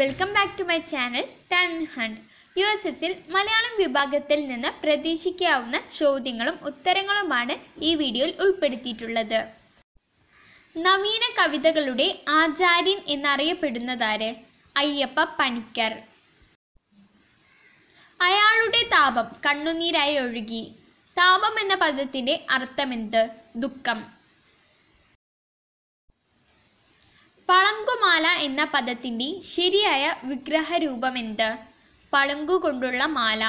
welcome back to my channel ടൺ ഹണ്ട് U S എസിൽ മലയാളം വിഭാഗത്തിൽ നിന്ന് പ്രതീക്ഷിക്കാവുന്ന ചോദ്യങ്ങളും ഉത്തരങ്ങളുമാണ് ഈ വീഡിയോയിൽ ഉൾപ്പെടുത്തിയിട്ടുള്ളത് നവീന കവിതകളുടെ ആചാര്യൻ എന്നറിയപ്പെടുന്നതാര് അയ്യപ്പ പണിക്കർ അയാളുടെ താപം കണ്ണുനീരായി ഒഴുകി താപം എന്ന പദത്തിൻ്റെ അർത്ഥമെന്ത് ദുഃഖം പളങ്കുമാല എന്ന പദത്തിൻ്റെ ശരിയായ വിഗ്രഹരൂപമെന്ത് പളുങ്കു കൊണ്ടുള്ള മാല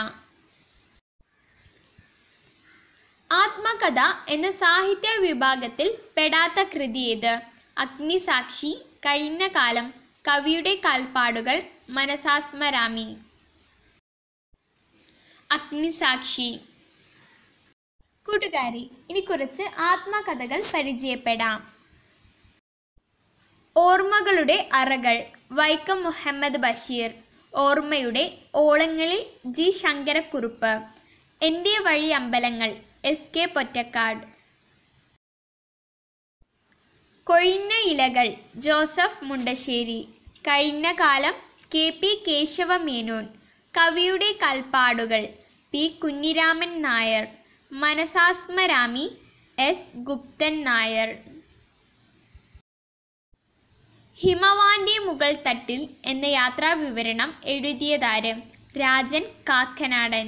ആത്മകഥ എന്ന സാഹിത്യ വിഭാഗത്തിൽ പെടാത്ത കൃതി ഏത് അഗ്നിസാക്ഷി കഴിഞ്ഞ കാലം കവിയുടെ കാൽപ്പാടുകൾ മനസാസ്മരാമി അഗ്നിസാക്ഷി കൂട്ടുകാരി ഇനി കുറച്ച് ആത്മകഥകൾ പരിചയപ്പെടാം ഓർമ്മകളുടെ അറകൾ വൈക്കം മുഹമ്മദ് ബഷീർ ഓർമ്മയുടെ ഓളങ്ങളിൽ ജി ശങ്കരക്കുറുപ്പ് എൻ്റെ വഴി അമ്പലങ്ങൾ എസ് കെ പൊറ്റക്കാട് കൊഴിഞ്ഞ ഇലകൾ ജോസഫ് മുണ്ടശ്ശേരി കഴിഞ്ഞ കാലം കെ പി കേശവ മേനോൻ കവിയുടെ കൽപ്പാടുകൾ പി കുഞ്ഞിരാമൻ നായർ മനസാസ്മരാമി എസ് ഗുപ്തൻ നായർ ഹിമവാന്റെ മുകൾ തട്ടിൽ എന്ന യാത്രാവിവരണം എഴുതിയതാര് രാജൻ കാക്കനാടൻ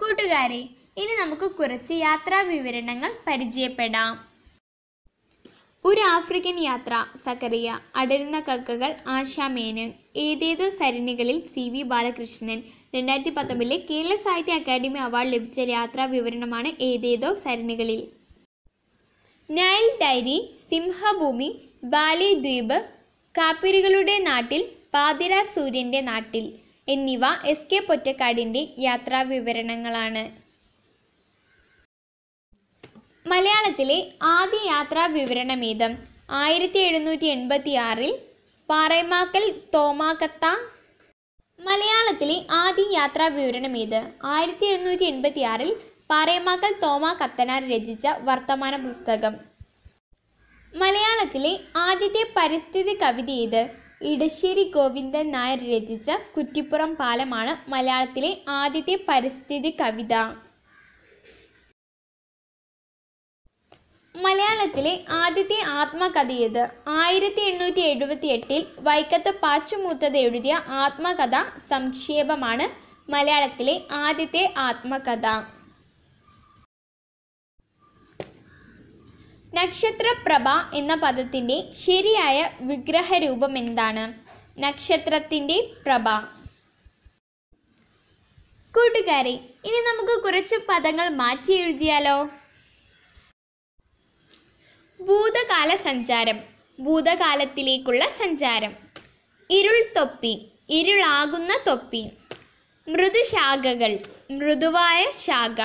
കൂട്ടുകാരെ ഇനി നമുക്ക് കുറച്ച് യാത്രാ വിവരണങ്ങൾ പരിചയപ്പെടാം ഒരു ആഫ്രിക്കൻ യാത്ര സക്കറിയ അടരുന്ന കക്കകൾ ആശാമേനൻ ഏതേതോ സരണികളിൽ സി വി ബാലകൃഷ്ണൻ രണ്ടായിരത്തി പത്തൊമ്പതിലെ കേരള സാഹിത്യ അക്കാദമി അവാർഡ് ലഭിച്ച യാത്രാ വിവരണമാണ് ഏതേതോ സരണികളിൽ നൈൽ ഡയറി സിംഹഭൂമി ബാലി ദ്വീപ് കാപ്പിരികളുടെ നാട്ടിൽ പാതിര സൂര്യൻ്റെ നാട്ടിൽ എന്നിവ എസ് കെ പൊറ്റക്കാടിൻ്റെ വിവരണങ്ങളാണ് മലയാളത്തിലെ ആദ്യ യാത്രാ വിവരണമേതം ആയിരത്തി എഴുന്നൂറ്റി എൺപത്തി ആറിൽ പാറേമാക്കൽ തോമാക്കത്ത മലയാളത്തിലെ ആദ്യ യാത്രാ വിവരണമേത് ആയിരത്തി എഴുന്നൂറ്റി എൺപത്തി ആറിൽ പാറേമാക്കൽ തോമാ കത്തനാർ രചിച്ച വർത്തമാന പുസ്തകം മലയാളത്തിലെ ആദ്യത്തെ പരിസ്ഥിതി കവിത ഇടശ്ശേരി ഗോവിന്ദൻ നായർ രചിച്ച കുറ്റിപ്പുറം പാലമാണ് മലയാളത്തിലെ ആദ്യത്തെ പരിസ്ഥിതി കവിത മലയാളത്തിലെ ആദ്യത്തെ ആത്മകഥ ഇത് ആയിരത്തി എണ്ണൂറ്റി എഴുപത്തി എട്ടിൽ വൈക്കത്ത് പാച്ചുമൂത്തത് എഴുതിയ ആത്മകഥ സംക്ഷേപമാണ് മലയാളത്തിലെ ആദ്യത്തെ ആത്മകഥ നക്ഷത്രപ്രഭ എന്ന പദത്തിൻ്റെ ശരിയായ വിഗ്രഹരൂപം എന്താണ് നക്ഷത്രത്തിൻ്റെ പ്രഭ കൂട്ടുകാരെ ഇനി നമുക്ക് കുറച്ച് പദങ്ങൾ മാറ്റി എഴുതിയാലോ ഭൂതകാല സഞ്ചാരം ഭൂതകാലത്തിലേക്കുള്ള സഞ്ചാരം ഇരുൾ തൊപ്പി ഇരുളാകുന്ന തൊപ്പി മൃദുശാഖകൾ മൃദുവായ ശാഖ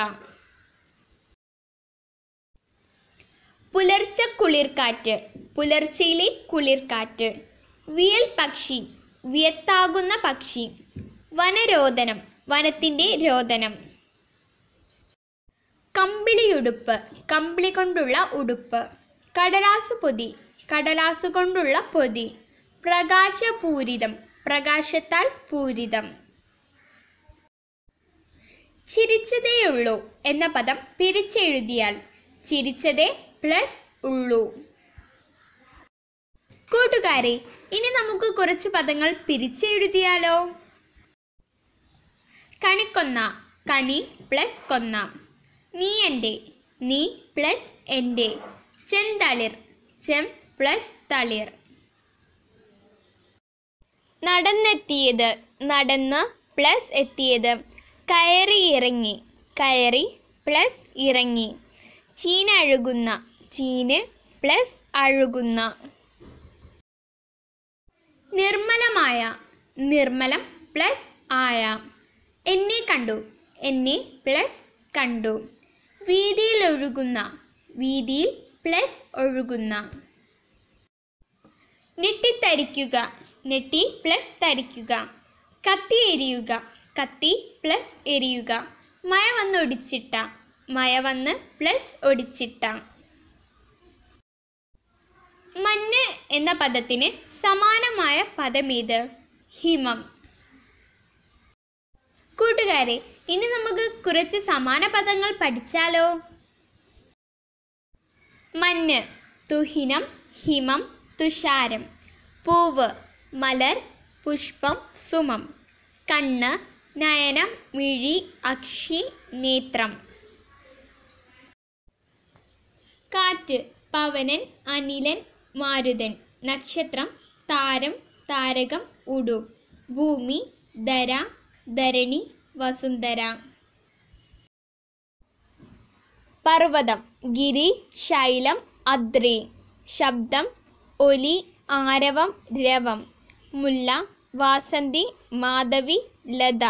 പുലർച്ച കുളിർക്കാറ്റ് പുലർച്ചയിലെ കുളിർക്കാറ്റ് വിയൽ പക്ഷി വിയത്താകുന്ന പക്ഷി വനരോദനം വനത്തിൻ്റെ രോദനം കമ്പിളിയുടുപ്പ് കമ്പിളി കൊണ്ടുള്ള ഉടുപ്പ് കടലാസു പൊതി കടലാസു കൊണ്ടുള്ള പൊതി പ്രകാശപൂരിതം പ്രകാശത്താൽ പൂരിതം ചിരിച്ചതേയുള്ളൂ എന്ന പദം പിരിച്ചെഴുതിയാൽ ചിരിച്ചതേ പ്ലസ് ഉള്ളു കൂട്ടുകാരെ ഇനി നമുക്ക് കുറച്ച് പദങ്ങൾ പിരിച്ചെഴുതിയാലോ കണിക്കൊന്ന കണി പ്ലസ് കൊന്ന നീ എൻ്റെ നീ പ്ലസ് എൻ്റെ ചെന്തളിർ ചെം പ്ലസ് തളിർ നടന്നെത്തിയത് നടന്ന് പ്ലസ് എത്തിയത് കയറി ഇറങ്ങി കയറി പ്ലസ് ഇറങ്ങി ചീനഴുകുന്ന ചീന് പ്ലസ് അഴുകുന്ന നിർമ്മലമായ നിർമ്മലം പ്ലസ് ആയ എന്നെ കണ്ടു എന്നെ പ്ലസ് കണ്ടു വീതിയിൽ ഒഴുകുന്ന വീതിയിൽ പ്ലസ് ഒഴുകുന്ന നെട്ടിത്തരിക്കുക നെട്ടി പ്ലസ് തരിക്കുക കത്തി എരിയുക കത്തി പ്ലസ് എരിയുക മഴ വന്നൊടിച്ചിട്ട വന്ന് പ്ലസ് ഒടിച്ചിട്ട മഞ്ഞ് എന്ന പദത്തിന് സമാനമായ പദമേത് ഹിമം കൂട്ടുകാരെ ഇനി നമുക്ക് കുറച്ച് സമാന പദങ്ങൾ പഠിച്ചാലോ മഞ്ഞ് തുഹിനം ഹിമം തുഷാരം പൂവ് മലർ പുഷ്പം സുമം കണ്ണ് നയനം മിഴി അക്ഷി നേത്രം കാറ്റ് പവനൻ അനിലൻ മാരുതൻ നക്ഷത്രം താരം താരകം ഉടു ഭൂമി ധര ധരണി വസുന്ധര പർവ്വതം ഗിരി ശൈലം അദ്രി ശബ്ദം ഒലി ആരവം രവം മുല്ല വാസന്തി മാധവി ലത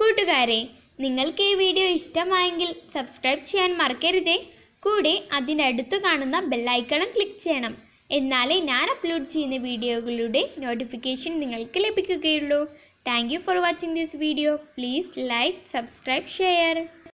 കൂട്ടുകാരെ നിങ്ങൾക്ക് ഈ വീഡിയോ ഇഷ്ടമായെങ്കിൽ സബ്സ്ക്രൈബ് ചെയ്യാൻ മറക്കരുതേ കൂടെ അതിനടുത്ത് കാണുന്ന ബെല്ലൈക്കണം ക്ലിക്ക് ചെയ്യണം എന്നാലേ ഞാൻ അപ്ലോഡ് ചെയ്യുന്ന വീഡിയോകളുടെ നോട്ടിഫിക്കേഷൻ നിങ്ങൾക്ക് ലഭിക്കുകയുള്ളൂ thank for watching this video please like subscribe share